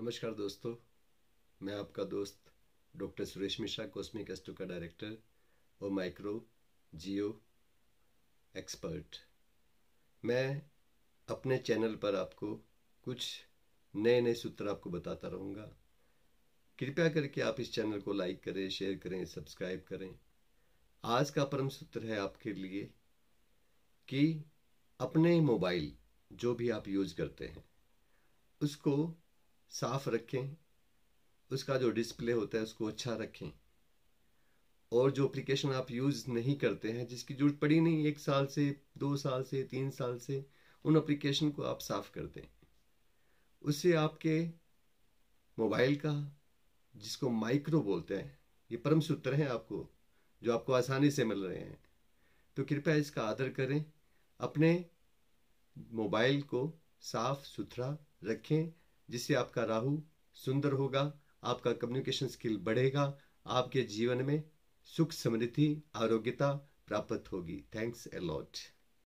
नमस्कार दोस्तों मैं आपका दोस्त doctor Suresh Mishra Cosmic Astro का डायरेक्टर और माइक्रो जियो एक्सपर्ट मैं अपने चैनल पर आपको कुछ नए नए सूत्र आपको बताता रहूँगा कृपया करके आप इस चैनल को लाइक करें शेयर करें सब्सक्राइब करें आज का परम सूत्र है आपके लिए कि अपने मोबाइल जो भी आप यूज करते हैं उसको साफ रखें उसका जो डिस्प्ले होता है उसको अच्छा रखें और जो एप्लीकेशन आप यूज़ नहीं करते हैं जिसकी जरूरत पड़ी नहीं एक साल से दो साल से तीन साल से उन एप्लीकेशन को आप साफ़ कर दें उससे आपके मोबाइल का जिसको माइक्रो बोलते हैं ये परम सूत्र हैं आपको जो आपको आसानी से मिल रहे हैं तो कृपया इसका आदर करें अपने मोबाइल को साफ सुथरा रखें जिससे आपका राहु सुंदर होगा आपका कम्युनिकेशन स्किल बढ़ेगा आपके जीवन में सुख समृद्धि आरोग्यता प्राप्त होगी थैंक्स अलॉट